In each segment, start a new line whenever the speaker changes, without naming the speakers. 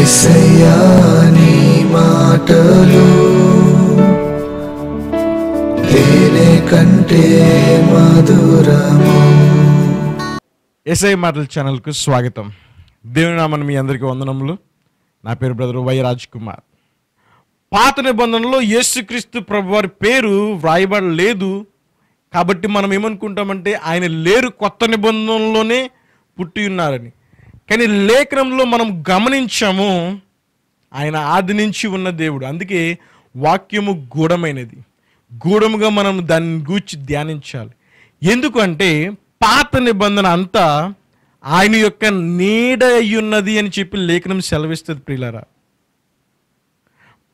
ఎసయాని మాటలు తేనె కంటే మధురము ఎస్ఐ మాటల ఛానల్కు స్వాగతం దేవుని నామని మీ అందరికీ వందనములు నా పేరు బ్రదర్ వై రాజ్ కుమార్ పాత నిబంధనలో యేసుక్రీస్తు ప్రభు వారి పేరు వ్రాయబడలేదు కాబట్టి మనం ఏమనుకుంటామంటే ఆయన లేరు కొత్త నిబంధనలోనే పుట్టి ఉన్నారని కానీ లేఖనంలో మనం గమనించాము ఆయన ఆది నుంచి ఉన్న దేవుడు అందుకే వాక్యము గూఢమైనది గూఢముగా మనం దాన్ని గూర్చి ధ్యానించాలి ఎందుకంటే పాత నిబంధన అంతా ఆయన యొక్క నీడ అయ్యున్నది అని చెప్పి లేఖనం సెలవిస్తుంది ప్రియులరా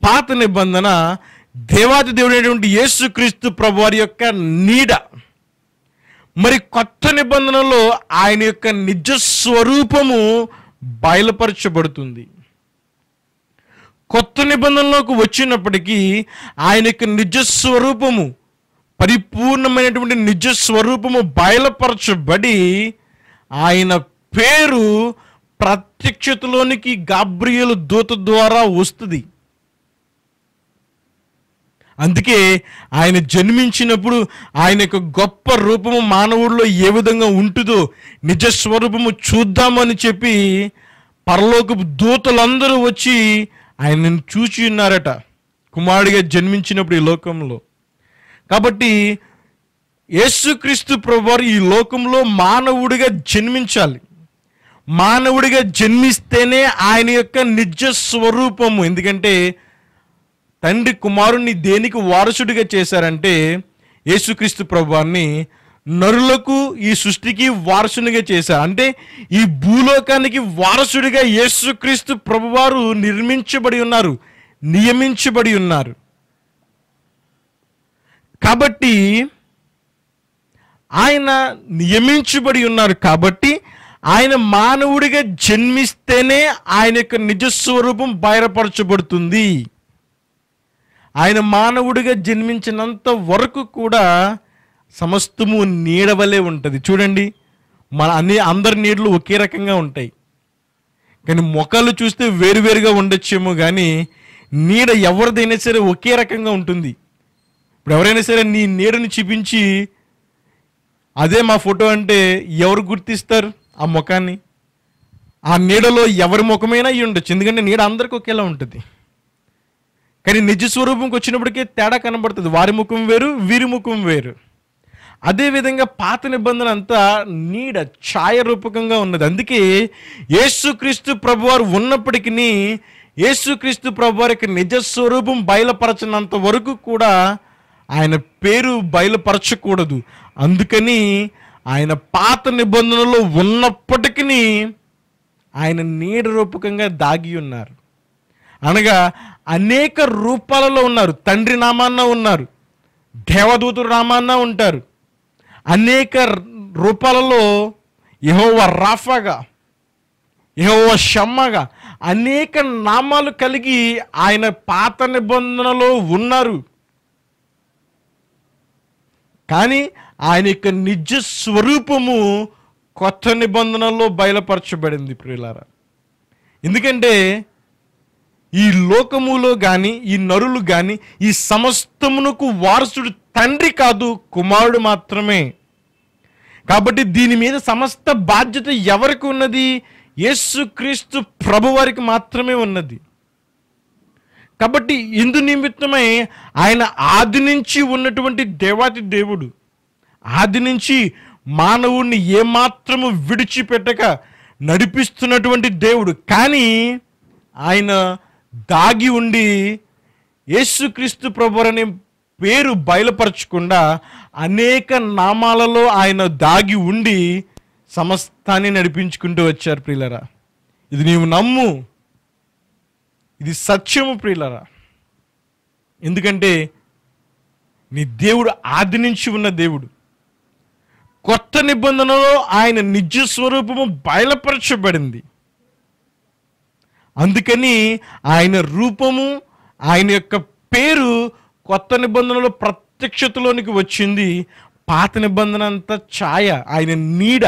పాత నిబంధన దేవాది దేవుడైనటువంటి యేసుక్రీస్తు ప్రభు వారి యొక్క నీడ మరి కొత్త నిబంధనలో ఆయన యొక్క నిజ స్వరూపము బయలుపరచబడుతుంది కొత్త నిబంధనలోకి వచ్చినప్పటికీ ఆయన యొక్క నిజ స్వరూపము పరిపూర్ణమైనటువంటి నిజ స్వరూపము బయలుపరచబడి ఆయన పేరు ప్రత్యక్షతలోనికి గాబ్రియలు దూత ద్వారా వస్తుంది అందుకే ఆయన జన్మించినప్పుడు ఆయన యొక్క గొప్ప రూపము మానవుల్లో ఏ విధంగా ఉంటుందో నిజస్వరూపము చూద్దామని చెప్పి పరలోకపు దూతలందరూ వచ్చి ఆయనను చూచి ఉన్నారట కుమారుడిగా జన్మించినప్పుడు ఈ లోకంలో కాబట్టి యేసుక్రీస్తు ప్రభువారు ఈ లోకంలో మానవుడిగా జన్మించాలి మానవుడిగా జన్మిస్తేనే ఆయన యొక్క నిజ స్వరూపము ఎందుకంటే తండ్రి కుమారుణ్ణి దేనికి వారసుడిగా చేశారంటే యేసుక్రీస్తు ప్రభువాన్ని నరులకు ఈ సృష్టికి వారసునిగా చేశారు అంటే ఈ భూలోకానికి వారసుడిగా యేసుక్రీస్తు ప్రభువారు నిర్మించబడి ఉన్నారు నియమించబడి ఉన్నారు కాబట్టి ఆయన నియమించబడి ఉన్నారు కాబట్టి ఆయన మానవుడిగా జన్మిస్తేనే ఆయన యొక్క నిజస్వరూపం బయటపరచబడుతుంది ఆయన మానవుడిగా జన్మించినంత వరకు కూడా సమస్తము నీడవలే ఉంటుంది చూడండి మన అన్ని అందరి నీడలు ఒకే రకంగా ఉంటాయి కానీ మొక్కలు చూస్తే వేరువేరుగా ఉండొచ్చేమో కానీ నీడ ఎవరిదైనా సరే ఒకే రకంగా ఉంటుంది ఇప్పుడు ఎవరైనా సరే నీ నీడని చూపించి అదే మా ఫోటో అంటే ఎవరు గుర్తిస్తారు ఆ ముఖాన్ని ఆ నీడలో ఎవరి ముఖమైనా అయ్యి ఉండొచ్చు ఎందుకంటే నీడ అందరికీ ఒకేలా ఉంటుంది కానీ నిజ స్వరూపంకి వచ్చినప్పటికీ తేడా కనబడుతుంది వారి ముఖం వేరు వీరి ముఖం వేరు అదేవిధంగా పాత నిబంధన అంతా నీడ ఛాయ రూపకంగా ఉన్నది అందుకే యేసుక్రీస్తు ప్రభువారు ఉన్నప్పటికీ యేసుక్రీస్తు ప్రభువారి యొక్క నిజ స్వరూపం బయలుపరచినంత వరకు కూడా ఆయన పేరు బయలుపరచకూడదు అందుకని ఆయన పాత నిబంధనలో ఉన్నప్పటికీ ఆయన నీడ రూపకంగా దాగి ఉన్నారు అనగా అనేక రూపాలలో ఉన్నారు తండ్రి నామాన్న ఉన్నారు దేవదూతుడు నామాన్న ఉంటారు అనేక రూపాలలో యహోవ రాఫాగా యహోవ షమ్మగా అనేక నామాలు కలిగి ఆయన పాత నిబంధనలో ఉన్నారు కానీ ఆయన యొక్క నిజ స్వరూపము కొత్త నిబంధనల్లో బయలుపరచబడింది ప్రియులారా ఎందుకంటే ఈ లోకములో కానీ ఈ నరులు కానీ ఈ సమస్తమునకు వారసుడు తండ్రి కాదు కుమారుడు మాత్రమే కాబట్టి దీని మీద సమస్త బాధ్యత ఎవరికి ఉన్నది యేసుక్రీస్తు ప్రభు వారికి మాత్రమే ఉన్నది కాబట్టి ఇందు నిమిత్తమై ఆయన ఆది నుంచి ఉన్నటువంటి దేవాతి దేవుడు ఆది నుంచి మానవుణ్ణి ఏమాత్రము విడిచిపెట్టక నడిపిస్తున్నటువంటి దేవుడు కానీ ఆయన దాగి ఉండి యేసుక్రీస్తు ప్రభురని పేరు బయలుపరచకుండా అనేక నామాలలో ఆయన దాగి ఉండి సమస్తాన్ని నడిపించుకుంటూ వచ్చారు ప్రియులరా ఇది నీవు నమ్ము ఇది సత్యము ప్రియులరా ఎందుకంటే నీ దేవుడు ఆది నుంచి ఉన్న దేవుడు కొత్త నిబంధనలో ఆయన నిజ స్వరూపము బయలుపరచబడింది అందుకని ఆయన రూపము ఆయన యొక్క పేరు కొత్త నిబంధనలో ప్రత్యక్షతలోనికి వచ్చింది పాత నిబంధన అంతా ఛాయ ఆయన నీడ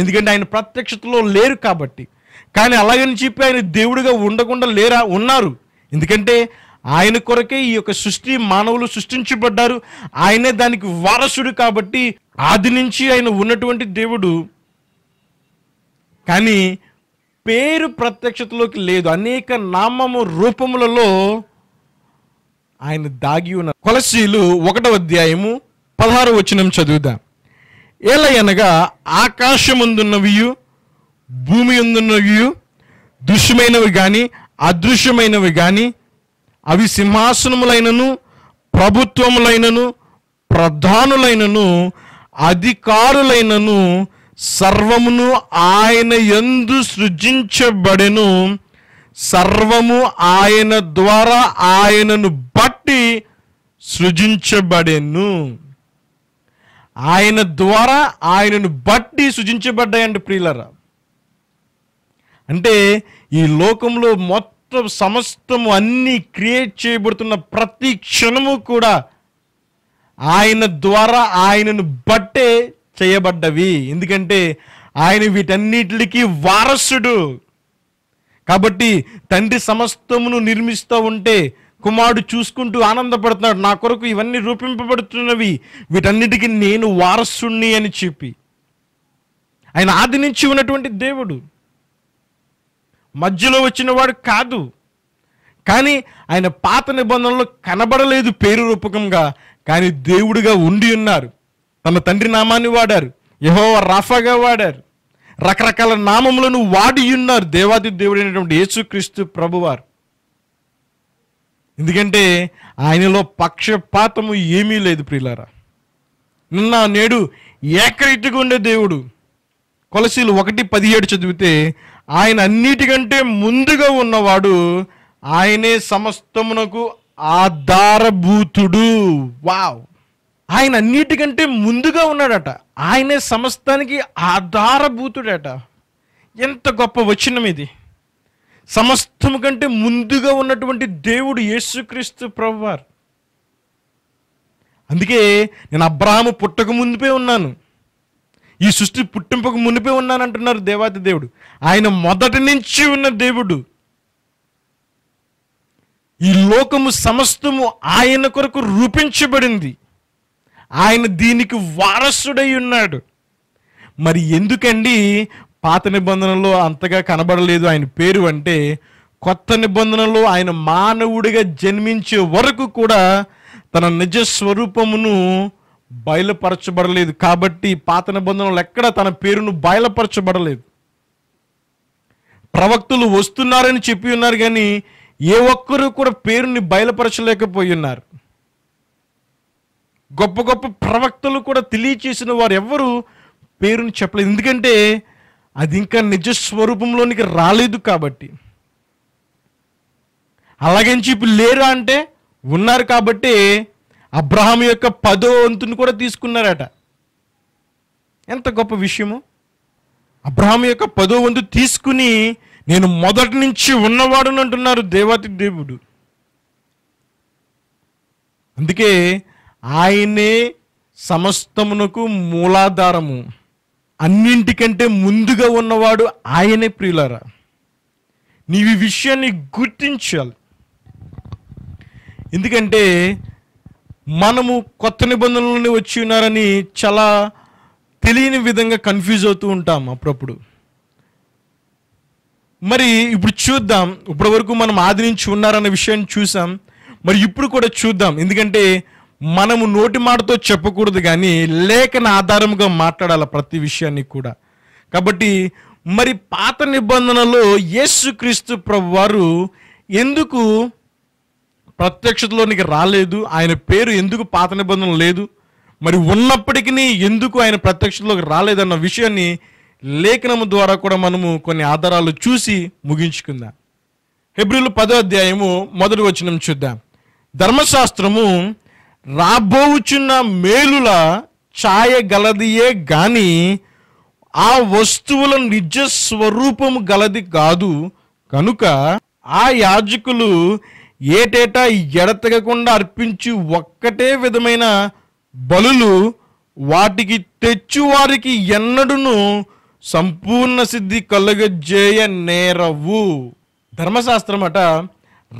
ఎందుకంటే ఆయన ప్రత్యక్షతలో లేరు కాబట్టి కానీ అలాగని చెప్పి ఆయన దేవుడిగా ఉండకుండా లేరా ఉన్నారు ఎందుకంటే ఆయన కొరకే ఈ యొక్క సృష్టి మానవులు సృష్టించబడ్డారు ఆయనే దానికి వారసుడు కాబట్టి ఆది నుంచి ఆయన ఉన్నటువంటి దేవుడు కానీ పేరు ప్రత్యక్షతలోకి లేదు అనేక నామము రూపములలో ఆయన దాగి ఉన్న కొలసీలు ఒకటవ అధ్యాయము పదహారు వచనం చదువుదాం ఏలయనగా ఆకాశముందున్నవి భూమి ఉందున్నవి దృశ్యమైనవి కానీ అదృశ్యమైనవి కానీ అవి సింహాసనములైనను ప్రభుత్వములైనను ప్రధానులైనను అధికారులైనను సర్వమును ఆయన ఎందు సృజించబడెను సర్వము ఆయన ద్వారా ఆయనను బట్టి సృజించబడెను ఆయన ద్వారా ఆయనను బట్టి సృజించబడ్డాయండి ప్రియులరా అంటే ఈ లోకంలో మొత్తం సమస్తము అన్నీ క్రియేట్ చేయబడుతున్న ప్రతి క్షణము కూడా ఆయన ద్వారా ఆయనను బట్టే చేయబడ్డవి ఎందుకంటే ఆయన వీటన్నిటికి వారసుడు కాబట్టి తండ్రి సమస్తమును నిర్మిస్తూ ఉంటే కుమారుడు చూసుకుంటూ ఆనందపడుతున్నాడు నా కొరకు ఇవన్నీ రూపింపబడుతున్నవి వీటన్నిటికీ నేను వారసుణ్ణి అని చెప్పి ఆయన ఆది నుంచి ఉన్నటువంటి దేవుడు మధ్యలో వచ్చినవాడు కాదు కానీ ఆయన పాత నిబంధనలు కనబడలేదు పేరు రూపకంగా కానీ దేవుడిగా ఉండి ఉన్నారు తన తండ్రి నామాన్ని వాడారు యహో రాఫాగా వాడారు రకరకాల నామములను వాడి ఉన్నారు దేవాది దేవుడైనటువంటి యేసుక్రీస్తు ప్రభువారు ఎందుకంటే ఆయనలో పక్షపాతము ఏమీ లేదు ప్రియులారా నిన్న నేడు ఏకరీతిగా ఉండే దేవుడు కొలసీలు ఒకటి పదిహేడు చదివితే ఆయన అన్నిటికంటే ముందుగా ఉన్నవాడు ఆయనే సమస్తమునకు ఆధారభూతుడు వావ్ ఆయన అన్నిటికంటే ముందుగా ఉన్నాడట ఆయనే సమస్తానికి ఆధారభూతుడట ఎంత గొప్ప వచనం ఇది సమస్తము కంటే ముందుగా ఉన్నటువంటి దేవుడు యేసుక్రీస్తు ప్రభువారు అందుకే నేను అబ్రాహము పుట్టక ముందుపే ఉన్నాను ఈ సృష్టి పుట్టింపకు మునిపే ఉన్నాను అంటున్నారు దేవాది దేవుడు ఆయన మొదటి నుంచి ఉన్న దేవుడు ఈ లోకము సమస్తము ఆయన కొరకు రూపించబడింది ఆయన దీనికి వారసుడై ఉన్నాడు మరి ఎందుకండి పాత నిబంధనలో అంతగా కనబడలేదు ఆయన పేరు అంటే కొత్త నిబంధనలో ఆయన మానవుడిగా జన్మించే వరకు కూడా తన నిజ స్వరూపమును బయలుపరచబడలేదు కాబట్టి పాత నిబంధనలు ఎక్కడ తన పేరును బయలుపరచబడలేదు ప్రవక్తలు వస్తున్నారని చెప్పి ఉన్నారు కానీ ఏ ఒక్కరూ కూడా పేరుని బయలుపరచలేకపోయి ఉన్నారు గొప్ప గొప్ప ప్రవక్తలు కూడా తెలియచేసిన వారు ఎవరు పేరుని చెప్పలేదు ఎందుకంటే అది ఇంకా నిజస్వరూపంలోనికి రాలేదు కాబట్టి అలాగని చెప్పి లేరా అంటే ఉన్నారు కాబట్టి అబ్రహాం యొక్క పదో వంతుని కూడా తీసుకున్నారట ఎంత గొప్ప విషయము అబ్రహాం యొక్క పదో వంతు తీసుకుని నేను మొదటి నుంచి ఉన్నవాడుని అంటున్నారు దేవాతి దేవుడు అందుకే ఆయనే సమస్తమునకు మూలాధారము అన్నింటికంటే ముందుగా ఉన్నవాడు ఆయనే ప్రియులరా నీవి విషయాన్ని గుర్తించాలి ఎందుకంటే మనము కొత్త నిబంధనలని వచ్చి ఉన్నారని చాలా తెలియని విధంగా కన్ఫ్యూజ్ అవుతూ ఉంటాం అప్పుడప్పుడు మరి ఇప్పుడు చూద్దాం ఇప్పటి వరకు మనం ఆది నుంచి ఉన్నారన్న విషయాన్ని చూసాం మరి ఇప్పుడు కూడా చూద్దాం ఎందుకంటే మనము నోటి మాటతో చెప్పకూడదు కానీ లేఖన ఆధారంగా మాట్లాడాలి ప్రతి విషయాన్ని కూడా కాబట్టి మరి పాత నిబంధనలో యేసుక్రీస్తు ప్రభు వారు ఎందుకు ప్రత్యక్షతలోనికి రాలేదు ఆయన పేరు ఎందుకు పాత నిబంధన లేదు మరి ఉన్నప్పటికీ ఎందుకు ఆయన ప్రత్యక్షతలోకి రాలేదన్న విషయాన్ని లేఖనము ద్వారా కూడా మనము కొన్ని ఆధారాలు చూసి ముగించుకుందాం హెబ్రిలు పదో అధ్యాయము మొదటి వచనం చూద్దాం ధర్మశాస్త్రము రాబోచున్న మేలుల ఛాయ గలదియే గాని ఆ వస్తువుల నిజ స్వరూపం గలది కాదు కనుక ఆ యాజకులు ఏటేటా ఎడతగకుండా అర్పించి ఒక్కటే విధమైన బలులు వాటికి తెచ్చువారికి ఎన్నడూను సంపూర్ణ సిద్ధి కలుగజేయ నేరవు ధర్మశాస్త్రం అట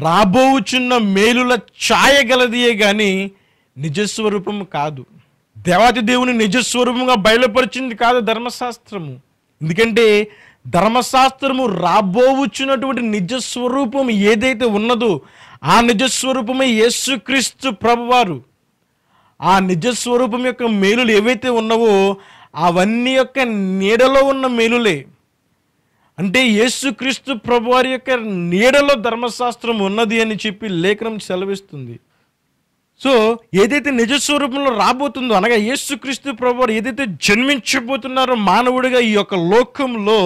రాబోచున్న మేలుల ఛాయగలదియే గలదియే కానీ నిజస్వరూపము కాదు దేవాతి దేవుని నిజస్వరూపంగా బయలుపరిచింది కాదు ధర్మశాస్త్రము ఎందుకంటే ధర్మశాస్త్రము రాబోవుచున్నటువంటి నిజస్వరూపం ఏదైతే ఉన్నదో ఆ నిజస్వరూపమే యేసుక్రీస్తు ప్రభువారు ఆ నిజస్వరూపం యొక్క మేలులు ఏవైతే ఉన్నావో అవన్నీ యొక్క నీడలో ఉన్న మేలులే అంటే యేసుక్రీస్తు ప్రభువారి యొక్క నీడలో ధర్మశాస్త్రం ఉన్నది అని చెప్పి లేఖనం సెలవిస్తుంది సో ఏదైతే నిజస్వరూపంలో రాబోతుందో అనగా యేసుక్రీస్తు ప్రభు ఏదైతే జన్మించబోతున్నారో మానవుడిగా ఈ యొక్క లోకంలో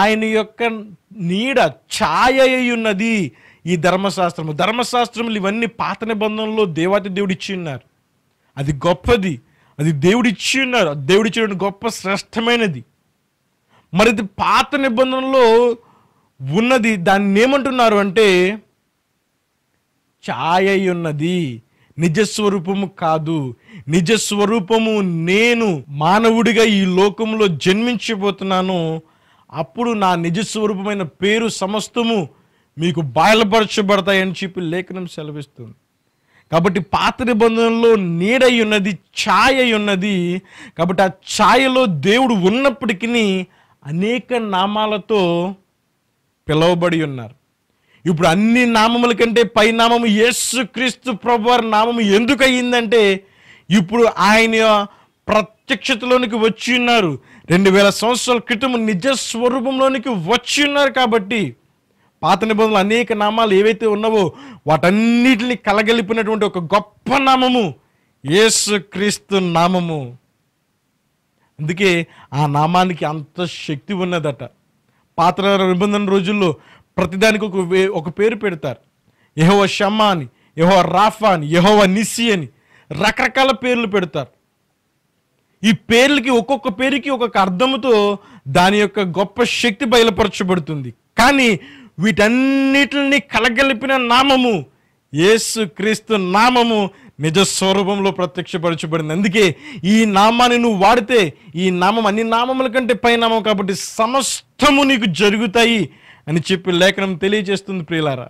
ఆయన యొక్క నీడ ఛాయ ఉన్నది ఈ ధర్మశాస్త్రము ధర్మశాస్త్రములు ఇవన్నీ పాత నిబంధనలో దేవాతి దేవుడు ఇచ్చి ఉన్నారు అది గొప్పది అది దేవుడు ఇచ్చి ఉన్నారు ఇచ్చిన గొప్ప శ్రేష్టమైనది మరి పాత నిబంధనలో ఉన్నది దాన్ని ఏమంటున్నారు అంటే ఛాయయున్నది నిజస్వరూపము కాదు నిజస్వరూపము నేను మానవుడిగా ఈ లోకంలో జన్మించబోతున్నాను అప్పుడు నా నిజస్వరూపమైన పేరు సమస్తము మీకు బయలుపరచబడతాయని చెప్పి లేఖనం సెలవిస్తుంది కాబట్టి పాత నిబంధనలో నీడై ఉన్నది ఛాయ ఉన్నది కాబట్టి ఆ ఛాయలో దేవుడు ఉన్నప్పటికీ అనేక నామాలతో పిలువబడి ఉన్నారు ఇప్పుడు అన్ని నామముల కంటే పై నామము యేసు క్రీస్తు ప్రభువారి నామము ఎందుకు అయ్యిందంటే ఇప్పుడు ఆయన ప్రత్యక్షతలోనికి వచ్చి ఉన్నారు రెండు వేల సంవత్సరాల క్రితం నిజ స్వరూపంలోనికి వచ్చి ఉన్నారు కాబట్టి పాత నిబంధనలు అనేక నామాలు ఏవైతే ఉన్నావో వాటన్నిటిని కలగలిపినటువంటి ఒక గొప్ప నామము యేసు క్రీస్తు నామము అందుకే ఆ నామానికి అంత శక్తి ఉన్నదట పాత నిబంధన రోజుల్లో ప్రతిదానికి ఒక ఒక పేరు పెడతారు యహో షమ్మా అని యహో రాఫా అని యహోవ నిస్సి అని రకరకాల పేర్లు పెడతారు ఈ పేర్లకి ఒక్కొక్క పేరుకి ఒక్కొక్క అర్థముతో దాని యొక్క గొప్ప శక్తి బయలుపరచబడుతుంది కానీ వీటన్నిటిని కలగలిపిన నామము యేసు క్రీస్తు నామము నిజ స్వరూపంలో ప్రత్యక్షపరచబడింది అందుకే ఈ నామాన్ని నువ్వు వాడితే ఈ నామం అన్ని నామముల కంటే పై నామం కాబట్టి సమస్తము నీకు జరుగుతాయి అని చెప్పి లేఖనం తెలియజేస్తుంది ప్రియులారా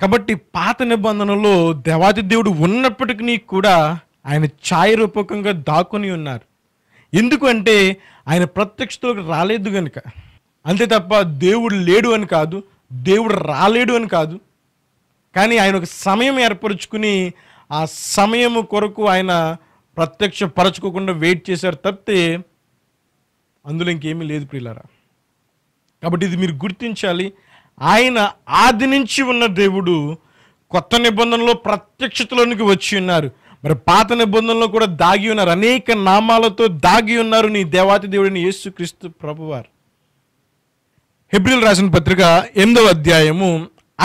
కాబట్టి పాత నిబంధనలో దేవాది దేవుడు ఉన్నప్పటికీ కూడా ఆయన ఛాయ రూపకంగా దాక్కుని ఉన్నారు ఎందుకంటే ఆయన ప్రత్యక్షతలోకి రాలేదు కనుక అంతే తప్ప దేవుడు లేడు అని కాదు దేవుడు రాలేడు అని కాదు కానీ ఆయన ఒక సమయం ఏర్పరచుకుని ఆ సమయం కొరకు ఆయన ప్రత్యక్ష పరచుకోకుండా వెయిట్ చేశారు తప్పితే అందులో ఇంకేమీ లేదు ప్రియులారా కాబట్టి ఇది మీరు గుర్తించాలి ఆయన ఆది నుంచి ఉన్న దేవుడు కొత్త నిబంధనలో ప్రత్యక్షతలోనికి వచ్చి ఉన్నారు మరి పాత నిబంధనలో కూడా దాగి ఉన్నారు అనేక నామాలతో దాగి ఉన్నారు నీ దేవాతి దేవుడిని యేసుక్రీస్తు ప్రభువారు హెబ్రిల్ రాసిన పత్రిక ఎనిమిదవ అధ్యాయము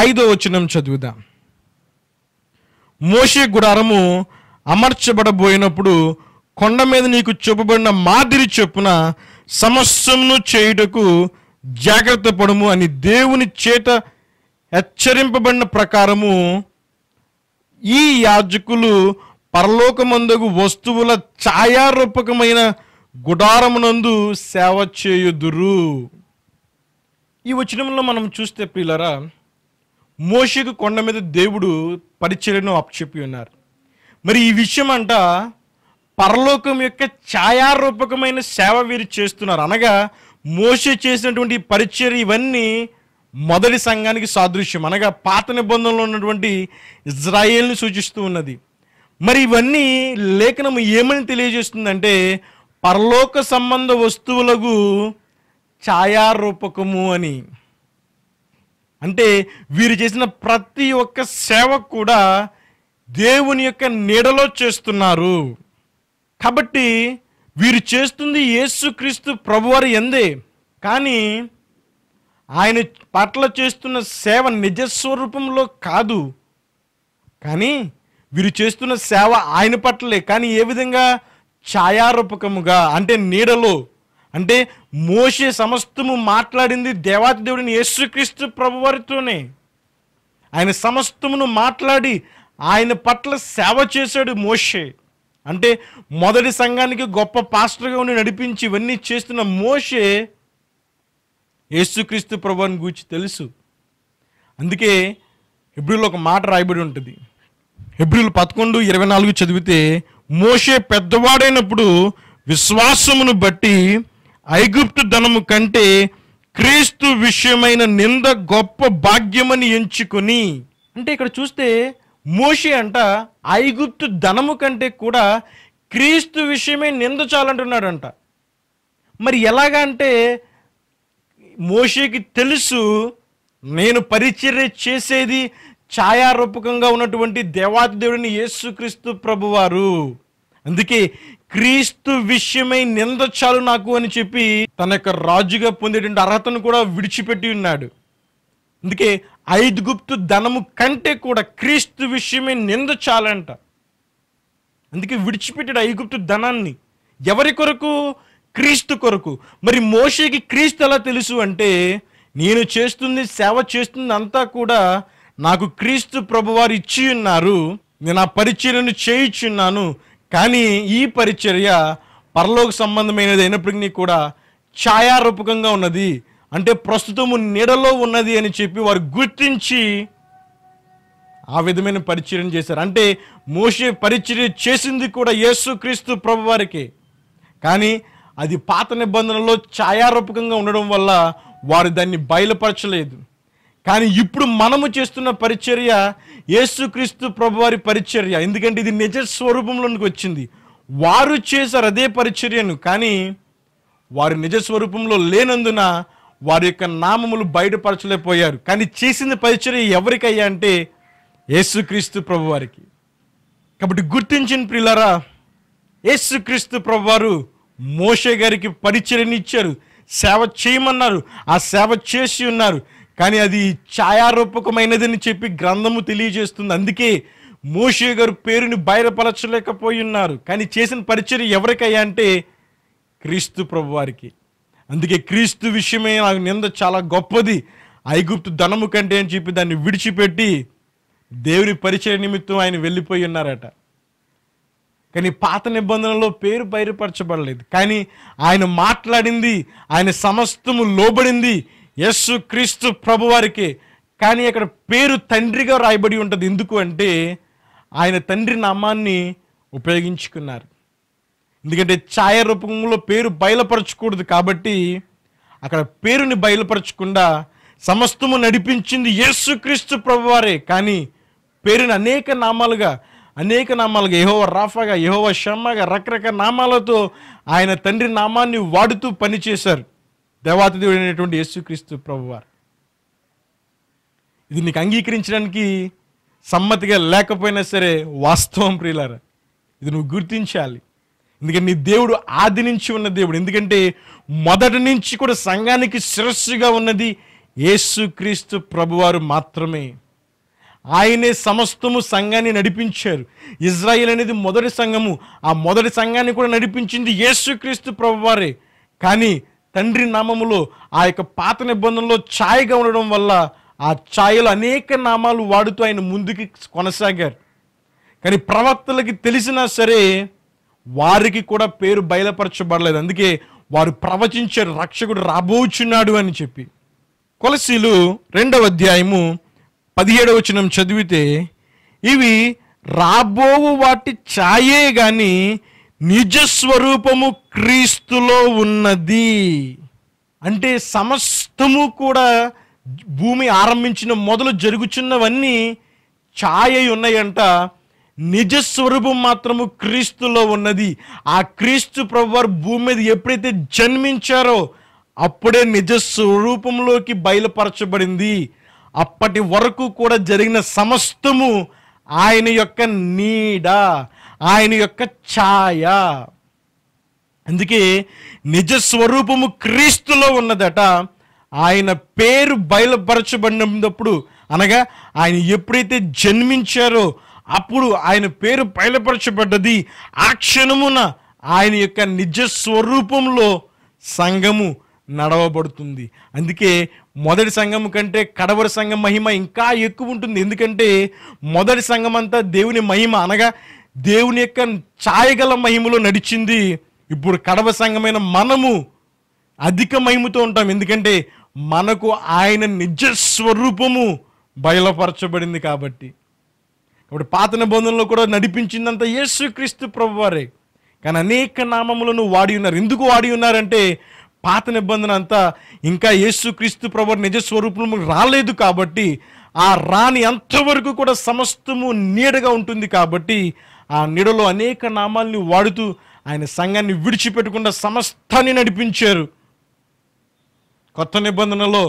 ఐదో వచనం చదువుదాం మోషే గుడారము అమర్చబడబోయినప్పుడు కొండ మీద నీకు చూపబడిన మాదిరి చొప్పున సమస్యమును చేయుటకు జాగ్రత్త పడము అని దేవుని చేత హెచ్చరింపబడిన ప్రకారము ఈ యాజకులు పరలోకమందగు వస్తువుల ఛాయారూపకమైన గుడారమునందు సేవ చేయుదురు ఈ వచనంలో మనం చూస్తే పిల్లరా మోషకు కొండ మీద దేవుడు పరిచర్యను అప్పచెప్పి ఉన్నారు మరి ఈ విషయం అంట పరలోకం యొక్క ఛాయారూపకమైన సేవ వీరు చేస్తున్నారు అనగా మోస చేసినటువంటి పరిచర్ ఇవన్నీ మొదటి సంఘానికి సాదృశ్యం అనగా పాత నిబంధనలు ఉన్నటువంటి ఇజ్రాయేల్ని సూచిస్తూ ఉన్నది మరి ఇవన్నీ లేఖనం ఏమని తెలియజేస్తుందంటే పరలోక సంబంధ వస్తువులకు ఛాయారూపకము అని అంటే వీరు చేసిన ప్రతి ఒక్క సేవ కూడా దేవుని యొక్క నీడలో చేస్తున్నారు కాబట్టి వీరు చేస్తుంది యేసుక్రీస్తు ప్రభువారి ఎందే కానీ ఆయన పట్ల చేస్తున్న సేవ నిజస్వరూపంలో కాదు కానీ వీరు చేస్తున్న సేవ ఆయన పట్లే కానీ ఏ విధంగా ఛాయారూపకముగా అంటే నీడలో అంటే మోసే సమస్తము మాట్లాడింది దేవాతి దేవుడిని యేసుక్రీస్తు ప్రభువారితోనే ఆయన సమస్తమును మాట్లాడి ఆయన పట్ల సేవ చేశాడు మోషే అంటే మొదటి సంఘానికి గొప్ప పాస్టర్గా ఉండి నడిపించి ఇవన్నీ చేస్తున్న మోషే యేసుక్రీస్తు ప్రభుని గురించి తెలుసు అందుకే ఎబ్రిల్ ఒక మాట రాయబడి ఉంటుంది ఎబ్రిల్ పదకొండు ఇరవై నాలుగు చదివితే మోషే పెద్దవాడైనప్పుడు విశ్వాసమును బట్టి ఐగుప్తు ధనము కంటే క్రీస్తు విషయమైన నింద గొప్ప భాగ్యమని ఎంచుకొని అంటే ఇక్కడ చూస్తే మోషి అంట ఐగుప్తు ధనము కంటే కూడా క్రీస్తు విషయమే నిందచాలంటున్నాడంట మరి అంటే మోషేకి తెలుసు నేను పరిచర్య చేసేది ఛాయారూపకంగా ఉన్నటువంటి దేవాతి దేవుడిని యేసుక్రీస్తు ప్రభువారు అందుకే క్రీస్తు విషయమై నింద చాలు నాకు అని చెప్పి తన యొక్క రాజుగా పొందేటువంటి అర్హతను కూడా విడిచిపెట్టి ఉన్నాడు అందుకే ఐదుగుప్తు ధనము కంటే కూడా క్రీస్తు విషయమే నింద చాలంట అందుకే విడిచిపెట్టాడు ఐగుప్తు ధనాన్ని ఎవరి కొరకు క్రీస్తు కొరకు మరి మోషేకి క్రీస్తు ఎలా తెలుసు అంటే నేను చేస్తుంది సేవ చేస్తుంది అంతా కూడా నాకు క్రీస్తు ప్రభువారు ఇచ్చి ఉన్నారు నేను ఆ పరిచర్యను చేయిచున్నాను కానీ ఈ పరిచర్య పరలోక సంబంధమైనది అయినప్పటికీ కూడా ఛాయారూపకంగా ఉన్నది అంటే ప్రస్తుతము నీడలో ఉన్నది అని చెప్పి వారు గుర్తించి ఆ విధమైన పరిచర్యం చేశారు అంటే మోసే పరిచర్య చేసింది కూడా యేసుక్రీస్తు ప్రభు వారికి కానీ అది పాత నిబంధనలో ఛాయారూపకంగా ఉండడం వల్ల వారు దాన్ని బయలుపరచలేదు కానీ ఇప్పుడు మనము చేస్తున్న పరిచర్య యేసుక్రీస్తు ప్రభువారి పరిచర్య ఎందుకంటే ఇది నిజ స్వరూపంలోనికి వచ్చింది వారు చేశారు అదే పరిచర్యను కానీ వారు నిజ స్వరూపంలో లేనందున వారి యొక్క నామములు బయటపరచలేకపోయారు కానీ చేసిన పరిచయం ఎవరికయ్యా అంటే యేసుక్రీస్తు ప్రభు వారికి కాబట్టి గుర్తించిన ప్రిల్లరా యేసుక్రీస్తు ప్రభు వారు మోషే గారికి పరిచయం ఇచ్చారు సేవ చేయమన్నారు ఆ సేవ చేసి ఉన్నారు కానీ అది ఛాయారూపకమైనదని చెప్పి గ్రంథము తెలియజేస్తుంది అందుకే మోషే గారు పేరుని బయటపరచలేకపోయి ఉన్నారు కానీ చేసిన పరిచయం ఎవరికయ్యా అంటే క్రీస్తు ప్రభువారికి అందుకే క్రీస్తు విషయమే నాకు నింద చాలా గొప్పది ఐగుప్తు ధనము కంటే అని చెప్పి దాన్ని విడిచిపెట్టి దేవుని పరిచయ నిమిత్తం ఆయన వెళ్ళిపోయి ఉన్నారట కానీ పాత నిబంధనలో పేరు బయలుపరచబడలేదు కానీ ఆయన మాట్లాడింది ఆయన సమస్తము లోబడింది యస్సు క్రీస్తు ప్రభువారికి కానీ అక్కడ పేరు తండ్రిగా రాయబడి ఉంటుంది ఎందుకు అంటే ఆయన తండ్రి నామాన్ని ఉపయోగించుకున్నారు ఎందుకంటే ఛాయ రూపంలో పేరు బయలుపరచకూడదు కాబట్టి అక్కడ పేరుని బయలుపరచకుండా సమస్తము నడిపించింది యేసుక్రీస్తు ప్రభువారే కానీ పేరుని అనేక నామాలుగా అనేక నామాలుగా యహోవ రాఫాగా యహోవ షమ్మగా రకరకాల నామాలతో ఆయన తండ్రి నామాన్ని వాడుతూ పనిచేశారు దేవుడు అయినటువంటి యేసుక్రీస్తు ప్రభువారు ఇది నీకు అంగీకరించడానికి సమ్మతిగా లేకపోయినా సరే వాస్తవం ప్రియులారా ఇది నువ్వు గుర్తించాలి ఎందుకంటే నీ దేవుడు ఆది నుంచి ఉన్న దేవుడు ఎందుకంటే మొదటి నుంచి కూడా సంఘానికి శిరస్సుగా ఉన్నది యేసుక్రీస్తు ప్రభువారు మాత్రమే ఆయనే సమస్తము సంఘాన్ని నడిపించారు ఇజ్రాయిల్ అనేది మొదటి సంఘము ఆ మొదటి సంఘాన్ని కూడా నడిపించింది యేసుక్రీస్తు ప్రభువారే కానీ తండ్రి నామములో ఆ యొక్క పాత నిబంధనలో ఛాయగా ఉండడం వల్ల ఆ ఛాయలో అనేక నామాలు వాడుతూ ఆయన ముందుకి కొనసాగారు కానీ ప్రవక్తలకి తెలిసినా సరే వారికి కూడా పేరు బయలుపరచబడలేదు అందుకే వారు ప్రవచించే రక్షకుడు రాబోచున్నాడు అని చెప్పి కొలసీలు రెండవ అధ్యాయము పదిహేడవ వచనం చదివితే ఇవి రాబోవు వాటి ఛాయే గాని నిజస్వరూపము క్రీస్తులో ఉన్నది అంటే సమస్తము కూడా భూమి ఆరంభించిన మొదలు జరుగుచున్నవన్నీ ఛాయ ఉన్నాయంట నిజస్వరూపం మాత్రము క్రీస్తులో ఉన్నది ఆ క్రీస్తు ప్రభువారు భూమి మీద ఎప్పుడైతే జన్మించారో అప్పుడే నిజస్వరూపంలోకి బయలుపరచబడింది అప్పటి వరకు కూడా జరిగిన సమస్తము ఆయన యొక్క నీడ ఆయన యొక్క ఛాయ అందుకే నిజస్వరూపము క్రీస్తులో ఉన్నదట ఆయన పేరు బయలుపరచబడినప్పుడు అనగా ఆయన ఎప్పుడైతే జన్మించారో అప్పుడు ఆయన పేరు బయలుపరచబడ్డది ఆ క్షణమున ఆయన యొక్క నిజ స్వరూపంలో సంఘము నడవబడుతుంది అందుకే మొదటి సంఘం కంటే కడవరి సంఘం మహిమ ఇంకా ఎక్కువ ఉంటుంది ఎందుకంటే మొదటి సంఘం అంతా దేవుని మహిమ అనగా దేవుని యొక్క ఛాయగల మహిమలో నడిచింది ఇప్పుడు కడవ సంఘమైన మనము అధిక మహిమతో ఉంటాం ఎందుకంటే మనకు ఆయన నిజ స్వరూపము బయలుపరచబడింది కాబట్టి ఇప్పుడు పాత నిబంధనలు కూడా నడిపించిందంతా యేసుక్రీస్తు ప్రభు వారే కానీ అనేక నామములను వాడి ఉన్నారు ఎందుకు వాడి ఉన్నారంటే పాత నిబంధన అంతా ఇంకా యేసుక్రీస్తు ప్రభు నిజ రాలేదు కాబట్టి ఆ రాని అంతవరకు కూడా సమస్తము నీడగా ఉంటుంది కాబట్టి ఆ నీడలో అనేక నామాల్ని వాడుతూ ఆయన సంఘాన్ని విడిచిపెట్టకుండా సమస్తాన్ని నడిపించారు కొత్త నిబంధనలో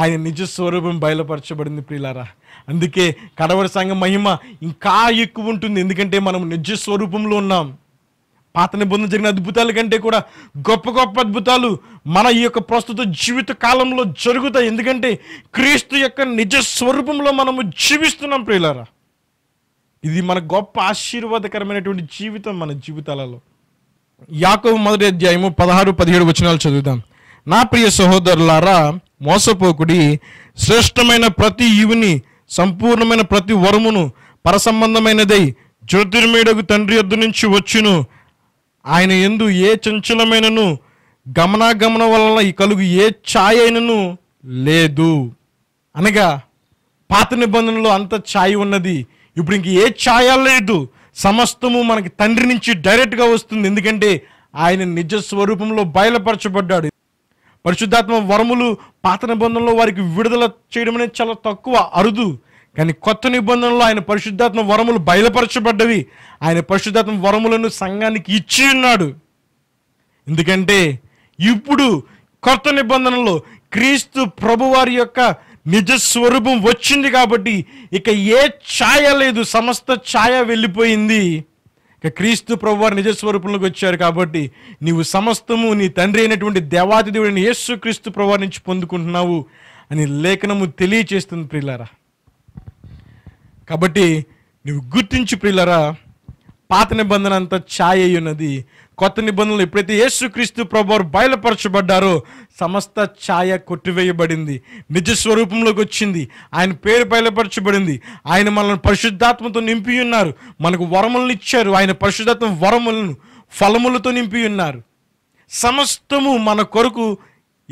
ఆయన నిజ స్వరూపం బయలుపరచబడింది ప్రియులారా అందుకే కడవర సంఘం మహిమ ఇంకా ఎక్కువ ఉంటుంది ఎందుకంటే మనం నిజ స్వరూపంలో ఉన్నాం పాత నిబంధన జరిగిన అద్భుతాల కంటే కూడా గొప్ప గొప్ప అద్భుతాలు మన ఈ యొక్క ప్రస్తుత జీవిత కాలంలో జరుగుతాయి ఎందుకంటే క్రీస్తు యొక్క నిజ స్వరూపంలో మనము జీవిస్తున్నాం ప్రియులారా ఇది మన గొప్ప ఆశీర్వాదకరమైనటువంటి జీవితం మన జీవితాలలో యాకవ మొదటి అధ్యాయము పదహారు పదిహేడు వచనాలు చదువుతాం నా ప్రియ సహోదరులారా మోసపోకుడి శ్రేష్టమైన ప్రతి ఈవుని సంపూర్ణమైన ప్రతి వరమును పరసంబంధమైనదై జ్యోతిర్మేడకు తండ్రి యొద్ద నుంచి వచ్చును ఆయన ఎందు ఏ చంచలమైనను గమనాగమనం వలన ఈ కలుగు ఏ ఛాయ అయినను లేదు అనగా పాత నిబంధనలో అంత ఛాయ ఉన్నది ఇప్పుడు ఇంక ఏ ఛాయ లేదు సమస్తము మనకి తండ్రి నుంచి డైరెక్ట్గా వస్తుంది ఎందుకంటే ఆయన నిజ స్వరూపంలో బయలుపరచబడ్డాడు పరిశుద్ధాత్మ వరములు పాత నిబంధనలో వారికి విడుదల చేయడం అనేది చాలా తక్కువ అరుదు కానీ కొత్త నిబంధనలో ఆయన పరిశుద్ధాత్మ వరములు బయలుపరచబడ్డవి ఆయన పరిశుద్ధాత్మ వరములను సంఘానికి ఇచ్చి ఉన్నాడు ఎందుకంటే ఇప్పుడు కొత్త నిబంధనలో క్రీస్తు ప్రభువారి యొక్క నిజ స్వరూపం వచ్చింది కాబట్టి ఇక ఏ ఛాయ లేదు సమస్త ఛాయ వెళ్ళిపోయింది ఇక క్రీస్తు ప్రభువారు నిజస్వరూపంలోకి వచ్చారు కాబట్టి నీవు సమస్తము నీ తండ్రి అయినటువంటి దేవాది దేవుడిని యేసు క్రీస్తు ప్రభువారి నుంచి పొందుకుంటున్నావు అని లేఖనము తెలియచేస్తుంది ప్రియులారా కాబట్టి నువ్వు గుర్తించి ప్రియులారా పాత నిబంధన అంతా ఛాయ ఉన్నది కొత్త నిబంధనలు ఎప్పుడైతే యేసుక్రీస్తు ప్రభువారు బయలుపరచబడ్డారో సమస్త ఛాయ కొట్టివేయబడింది నిజ స్వరూపంలోకి వచ్చింది ఆయన పేరు బయలుపరచబడింది ఆయన మనల్ని పరిశుద్ధాత్మతో నింపి ఉన్నారు మనకు వరములను ఇచ్చారు ఆయన పరిశుద్ధాత్మ వరములను ఫలములతో నింపి ఉన్నారు సమస్తము మన కొరకు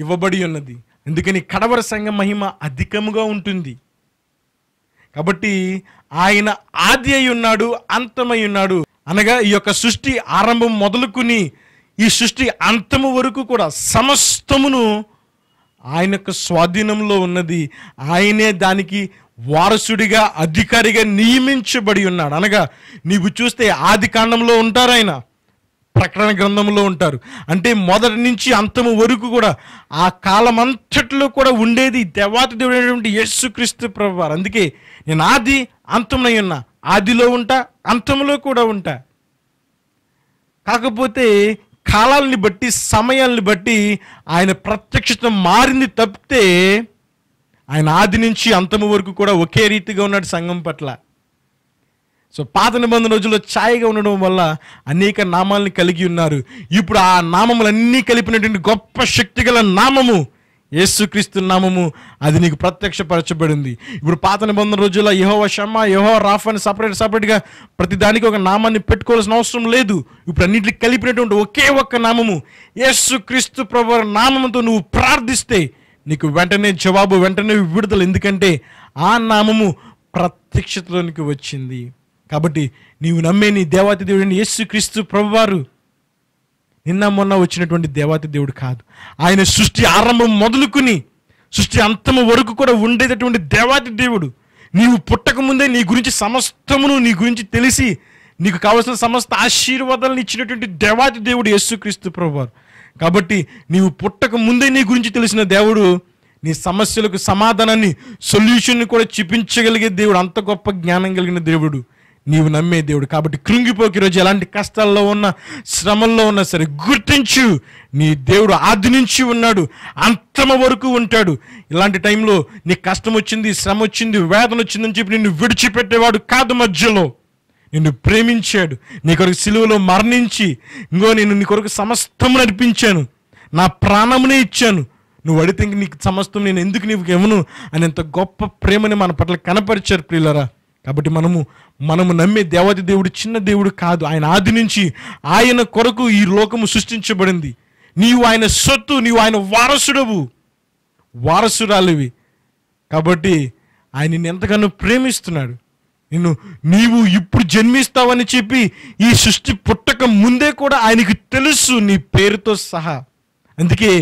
ఇవ్వబడి ఉన్నది అందుకని కడవర సంఘ మహిమ అధికముగా ఉంటుంది కాబట్టి ఆయన ఆది అయి ఉన్నాడు అంతమై ఉన్నాడు అనగా ఈ యొక్క సృష్టి ఆరంభం మొదలుకుని ఈ సృష్టి అంతము వరకు కూడా సమస్తమును ఆయన యొక్క స్వాధీనంలో ఉన్నది ఆయనే దానికి వారసుడిగా అధికారిగా నియమించబడి ఉన్నాడు అనగా నీవు చూస్తే ఆది కాండంలో ఉంటారు ఆయన ప్రకటన గ్రంథంలో ఉంటారు అంటే మొదటి నుంచి అంతము వరకు కూడా ఆ కాలమంతట్లో కూడా ఉండేది దేవాతి దేవుడైనటువంటి యేసుక్రీస్తు ప్రభువారు అందుకే నేను ఆది అంతమునై ఉన్నా ఆదిలో ఉంటా అంతములో కూడా ఉంటా కాకపోతే కాలాలని బట్టి సమయాల్ని బట్టి ఆయన ప్రత్యక్షత మారింది తప్పితే ఆయన ఆది నుంచి అంతము వరకు కూడా ఒకే రీతిగా ఉన్నాడు సంఘం పట్ల సో పాత నిబంధన రోజుల్లో ఛాయగా ఉండడం వల్ల అనేక నామాలని కలిగి ఉన్నారు ఇప్పుడు ఆ నామములన్నీ కలిపినటువంటి గొప్ప శక్తి గల నామము యేసుక్రీస్తు నామము అది నీకు ప్రత్యక్షపరచబడింది ఇప్పుడు పాత నిబంధన రోజుల్లో యహోవ శమ్మ యహో రాఫ్ అని సపరేట్ సపరేట్గా ప్రతి దానికి ఒక నామాన్ని పెట్టుకోవాల్సిన అవసరం లేదు ఇప్పుడు అన్నింటికి కలిపినటువంటి ఒకే ఒక్క నామము యేసుక్రీస్తు ప్రభు నామంతో నువ్వు ప్రార్థిస్తే నీకు వెంటనే జవాబు వెంటనే విడుదల ఎందుకంటే ఆ నామము ప్రత్యక్షతలోనికి వచ్చింది కాబట్టి నీవు నమ్మే నీ దేవాతి దేవుడిని యేసు క్రీస్తు ప్రభువారు నిన్న మొన్న వచ్చినటువంటి దేవాతి దేవుడు కాదు ఆయన సృష్టి ఆరంభం మొదలుకుని సృష్టి అంతము వరకు కూడా ఉండేటటువంటి దేవాతి దేవుడు నీవు పుట్టక ముందే నీ గురించి సమస్తమును నీ గురించి తెలిసి నీకు కావలసిన సమస్త ఆశీర్వాదాలను ఇచ్చినటువంటి దేవాతి దేవుడు యేసుక్రీస్తు ప్రభువారు కాబట్టి నీవు పుట్టక ముందే నీ గురించి తెలిసిన దేవుడు నీ సమస్యలకు సమాధానాన్ని సొల్యూషన్ని కూడా చూపించగలిగే దేవుడు అంత గొప్ప జ్ఞానం కలిగిన దేవుడు నీవు నమ్మే దేవుడు కాబట్టి కృంగిపోకి రోజు ఎలాంటి కష్టాల్లో ఉన్న శ్రమంలో ఉన్నా సరే గుర్తించు నీ దేవుడు ఆధునించి ఉన్నాడు అంతమ వరకు ఉంటాడు ఇలాంటి టైంలో నీ కష్టం వచ్చింది శ్రమ వచ్చింది వేదన వచ్చిందని చెప్పి నిన్ను విడిచిపెట్టేవాడు కాదు మధ్యలో నిన్ను ప్రేమించాడు నీ కొరకు సిలువలో మరణించి ఇంకో నేను నీ కొరకు సమస్తం నడిపించాను నా ప్రాణమునే ఇచ్చాను నువ్వు అడితే నీకు సమస్తం నేను ఎందుకు నీకు ఇవ్వను అని ఎంత గొప్ప ప్రేమని మన పట్ల కనపరిచారు ప్రియులరా కాబట్టి మనము మనము నమ్మే దేవతి దేవుడు చిన్న దేవుడు కాదు ఆయన ఆది నుంచి ఆయన కొరకు ఈ లోకము సృష్టించబడింది నీవు ఆయన సొత్తు నీవు ఆయన వారసుడవు వారసురాలివి కాబట్టి ఆయన నిన్ను ఎంతగానో ప్రేమిస్తున్నాడు నిన్ను నీవు ఇప్పుడు జన్మిస్తావని చెప్పి ఈ సృష్టి పుట్టక ముందే కూడా ఆయనకు తెలుసు నీ పేరుతో సహా అందుకే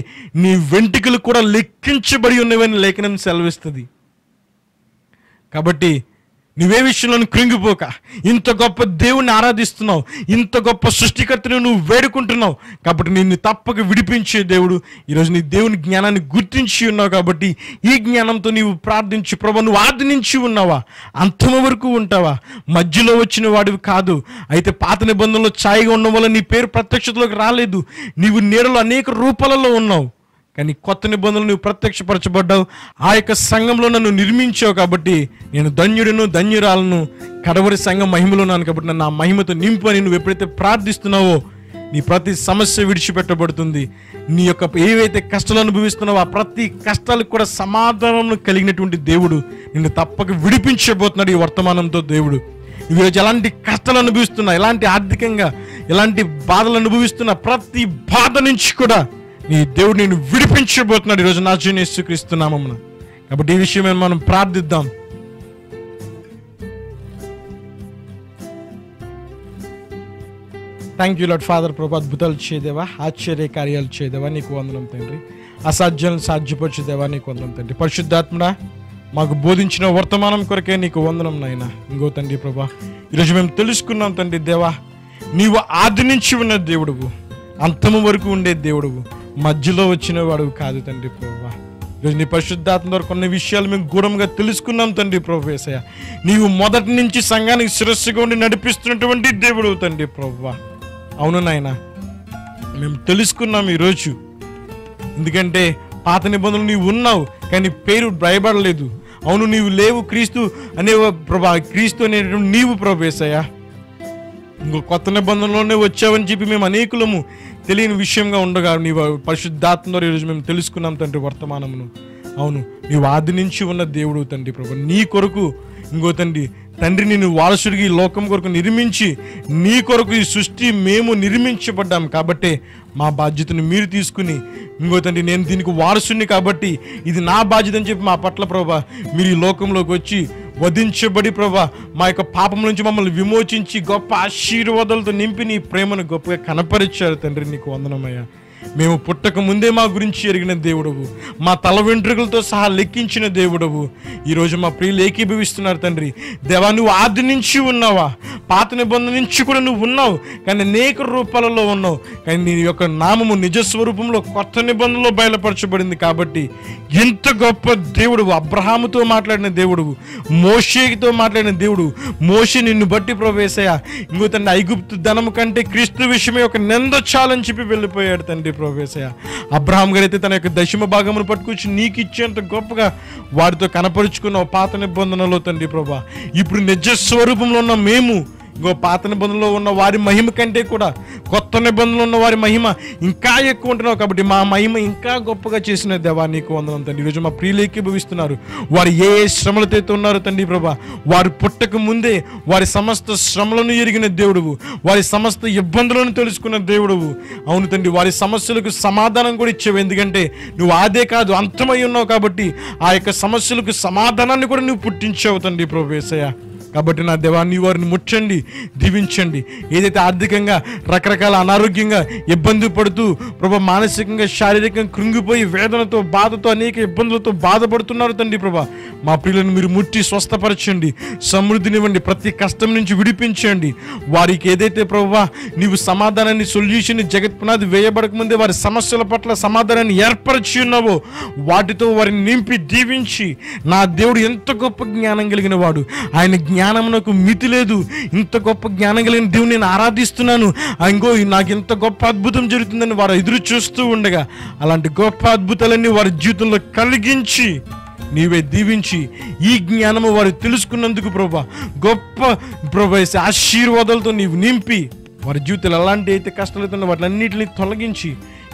నీ వెంట్రుకలు కూడా లెక్కించబడి ఉన్నవని లేఖనం సెలవిస్తుంది కాబట్టి నువ్వే విషయంలో కృంగిపోక ఇంత గొప్ప దేవుణ్ణి ఆరాధిస్తున్నావు ఇంత గొప్ప సృష్టికర్తను నువ్వు వేడుకుంటున్నావు కాబట్టి నిన్ను తప్పక విడిపించే దేవుడు ఈరోజు నీ దేవుని జ్ఞానాన్ని గుర్తించి ఉన్నావు కాబట్టి ఈ జ్ఞానంతో నీవు ప్రార్థించి ప్రభు నువ్వు ఆర్థించి ఉన్నావా అంతం వరకు ఉంటావా మధ్యలో వచ్చిన వాడివి కాదు అయితే పాత నిబంధనలు ఛాయిగా ఉండడం వల్ల నీ పేరు ప్రత్యక్షతలోకి రాలేదు నీవు నీడలో అనేక రూపాలలో ఉన్నావు కానీ కొత్త నిబంధనలు నువ్వు ప్రత్యక్షపరచబడ్డావు ఆ యొక్క సంఘంలో నన్ను నిర్మించావు కాబట్టి నేను ధన్యుడును ధన్యురాలను కడవరి సంఘం మహిమలో ఉన్నాను కాబట్టి నన్ను ఆ మహిమతో నింపు అని నువ్వు ఎప్పుడైతే ప్రార్థిస్తున్నావో నీ ప్రతి సమస్య విడిచిపెట్టబడుతుంది నీ యొక్క ఏవైతే కష్టాలు అనుభవిస్తున్నావో ఆ ప్రతి కష్టాలకు కూడా సమాధానం కలిగినటువంటి దేవుడు నిన్ను తప్పక విడిపించబోతున్నాడు ఈ వర్తమానంతో దేవుడు ఈరోజు ఎలాంటి కష్టాలు అనుభవిస్తున్నా ఎలాంటి ఆర్థికంగా ఎలాంటి బాధలు అనుభవిస్తున్న ప్రతి బాధ నుంచి కూడా నీ దేవుడు నేను విడిపించబోతున్నాడు ఈరోజు నాజీని ఇసుక్రీస్తున్నామమ్మను కాబట్టి ఈ విషయమే మనం ప్రార్థిద్దాం థ్యాంక్ యూ లాడ్ ఫాదర్ ప్రభు అద్భుతాలు చేయదేవా ఆశ్చర్య కార్యాలు చేయదేవా నీకు వందనం తండ్రి అసాధ్యాలను సాధ్యపరిచేదేవా నీకు వందనం తండ్రి పరిశుద్ధాత్మడా మాకు బోధించిన వర్తమానం కొరకే నీకు వందనం నాయన ఇంకో తండ్రి ప్రభా ఈరోజు మేము తెలుసుకున్నాం తండ్రి దేవా నీవు నుంచి ఉన్న దేవుడువు అంతము వరకు ఉండే దేవుడువు మధ్యలో వచ్చిన వాడు కాదు తండ్రి ప్రభు ఈరోజు నీ పరిశుద్ధాత్మ ద్వారా కొన్ని విషయాలు మేము గూఢంగా తెలుసుకున్నాం తండ్రి ప్రభేశయ నీవు మొదటి నుంచి సంఘానికి శిరస్సుగా ఉండి నడిపిస్తున్నటువంటి దేవుడు తండ్రి ప్రభు అవును నాయన మేము తెలుసుకున్నాం ఈరోజు ఎందుకంటే పాత నిబంధనలు నీవు ఉన్నావు కానీ పేరు భయపడలేదు అవును నీవు లేవు క్రీస్తు అనే ప్రభా క్రీస్తు అనేటువంటి నీవు ప్రభేశయ్యా ఇంకో కొత్త నిబంధనలోనే వచ్చావని చెప్పి మేము అనేకులము తెలియని విషయంగా ఉండగా నీ పరిశుద్ధాత్మలో ఈరోజు మేము తెలుసుకున్నాం తండ్రి వర్తమానమును అవును నీవు నుంచి ఉన్న దేవుడు తండ్రి ప్రభు నీ కొరకు ఇంకో తండ్రి తండ్రిని నువ్వు వారసుడికి ఈ లోకం కొరకు నిర్మించి నీ కొరకు ఈ సృష్టి మేము నిర్మించబడ్డాం కాబట్టే మా బాధ్యతను మీరు తీసుకుని ఇంకో తండ్రి నేను దీనికి వారసుని కాబట్టి ఇది నా బాధ్యత అని చెప్పి మా పట్ల ప్రభా మీరు ఈ లోకంలోకి వచ్చి వధించబడి ప్రభా మా యొక్క పాపం నుంచి మమ్మల్ని విమోచించి గొప్ప ఆశీర్వాదాలతో నింపి నీ ప్రేమను గొప్పగా కనపరిచారు తండ్రి నీకు వందనమయ్యా మేము పుట్టక ముందే మా గురించి ఎరిగిన దేవుడవు మా తల వెంట్రుకలతో సహా లెక్కించిన దేవుడవు ఈరోజు మా ప్రియులు ఏకీభవిస్తున్నారు తండ్రి దేవా నువ్వు ఆది నుంచి ఉన్నావా పాత నిబంధన నుంచి కూడా నువ్వు ఉన్నావు కానీ అనేక రూపాలలో ఉన్నావు కానీ నీ యొక్క నామము నిజ స్వరూపంలో కొత్త నిబంధనలో బయలుపరచబడింది కాబట్టి ఎంత గొప్ప దేవుడు అబ్రహాముతో మాట్లాడిన దేవుడు మోషేతో మాట్లాడిన దేవుడు మోషి నిన్ను బట్టి ప్రవేశయ్యా ఇంకో తండ్రి ఐగుప్తు ధనము కంటే క్రీస్తు విషయమే ఒక నింద చాలని చెప్పి వెళ్ళిపోయాడు తండ్రి ప్రవేశయ అబ్రహాం అయితే తన యొక్క దశమ భాగమును పట్టుకొచ్చి నీకు ఇచ్చేంత గొప్పగా వారితో కనపరుచుకున్న పాత నిబంధనలో తండ్రి ప్రభా ఇప్పుడు నిజ స్వరూపంలో ఉన్న మేము ఇంకో పాత నిబంధనలో ఉన్న వారి మహిమ కంటే కూడా కొత్త నిబంధనలు ఉన్న వారి మహిమ ఇంకా ఎక్కువ ఉంటున్నావు కాబట్టి మా మహిమ ఇంకా గొప్పగా చేసిన దేవా నీకు వందనం తండ్రి ఈరోజు మా ప్రియులేకి భవిస్తున్నారు వారు ఏ ఏ శ్రమలతో ఉన్నారో తండ్రి ప్రభా వారు పుట్టక ముందే వారి సమస్త శ్రమలను ఎరిగిన దేవుడువు వారి సమస్త ఇబ్బందులను తెలుసుకున్న దేవుడువు అవును తండ్రి వారి సమస్యలకు సమాధానం కూడా ఇచ్చేవి ఎందుకంటే నువ్వు అదే కాదు అంతమై ఉన్నావు కాబట్టి ఆ యొక్క సమస్యలకు సమాధానాన్ని కూడా నువ్వు పుట్టించావు తండ్రి ప్రభు కాబట్టి నా దేవాన్ని వారిని ముచ్చండి దీవించండి ఏదైతే ఆర్థికంగా రకరకాల అనారోగ్యంగా ఇబ్బంది పడుతూ ప్రభా మానసికంగా శారీరకంగా కృంగిపోయి వేదనతో బాధతో అనేక ఇబ్బందులతో బాధపడుతున్నారు తండ్రి ప్రభా మా పిల్లలను మీరు ముట్టి స్వస్థపరచండి సమృద్ధినివ్వండి ప్రతి కష్టం నుంచి విడిపించండి వారికి ఏదైతే ప్రభా నీవు సమాధానాన్ని సొల్యూషన్ జగత్ పునాది వేయబడకముందే వారి సమస్యల పట్ల సమాధానాన్ని ఏర్పరచి ఉన్నావో వాటితో వారిని నింపి దీవించి నా దేవుడు ఎంత గొప్ప జ్ఞానం కలిగిన వాడు ఆయన జ్ఞానమునకు మితి లేదు ఇంత గొప్ప జ్ఞానం కలిగిన దేవుని నేను ఆరాధిస్తున్నాను ఇంకో నాకు ఇంత గొప్ప అద్భుతం జరుగుతుందని వారు ఎదురు చూస్తూ ఉండగా అలాంటి గొప్ప అద్భుతాలన్నీ వారి జీవితంలో కలిగించి నీవే దీవించి ఈ జ్ఞానము వారు తెలుసుకున్నందుకు ప్రభా గొప్ప ప్రభా ఆశీర్వాదాలతో నీవు నింపి వారి జీవితంలో ఎలాంటి అయితే కష్టాలు వాటి అన్నింటినీ తొలగించి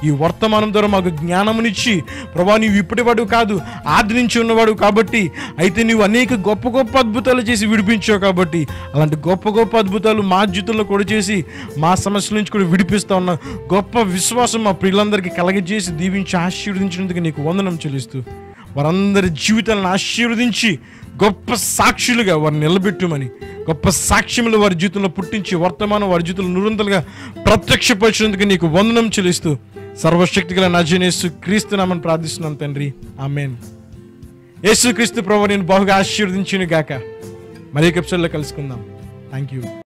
ఈ వర్తమానం ద్వారా మాకు జ్ఞానమునిచ్చి ప్రభా నీవు ఇప్పటివాడు కాదు ఆదరించి ఉన్నవాడు కాబట్టి అయితే నీవు అనేక గొప్ప గొప్ప అద్భుతాలు చేసి విడిపించావు కాబట్టి అలాంటి గొప్ప గొప్ప అద్భుతాలు మా జీవితంలో కూడా చేసి మా సమస్యల నుంచి కూడా విడిపిస్తూ ఉన్న గొప్ప విశ్వాసం మా ప్రియులందరికీ కలగజేసి దీవించి ఆశీర్వదించినందుకు నీకు వందనం చెల్లిస్తూ వారందరి జీవితాలను ఆశీర్వదించి గొప్ప సాక్షులుగా వారిని నిలబెట్టుమని గొప్ప సాక్ష్యములు వారి జీవితంలో పుట్టించి వర్తమానం వారి జీవితంలో నిరంతరంగా ప్రత్యక్షపరిచినందుకు నీకు వందనం చెల్లిస్తూ సర్వశక్తి గల నజనేసు క్రీస్తు నామని ప్రార్థిస్తున్నాం తండ్రి ఆమెన్ క్రీస్తు ప్రభు నేను బహుగా ఆశీర్వదించును గాక మరీ కప్సల్లో కలుసుకుందాం థ్యాంక్ యూ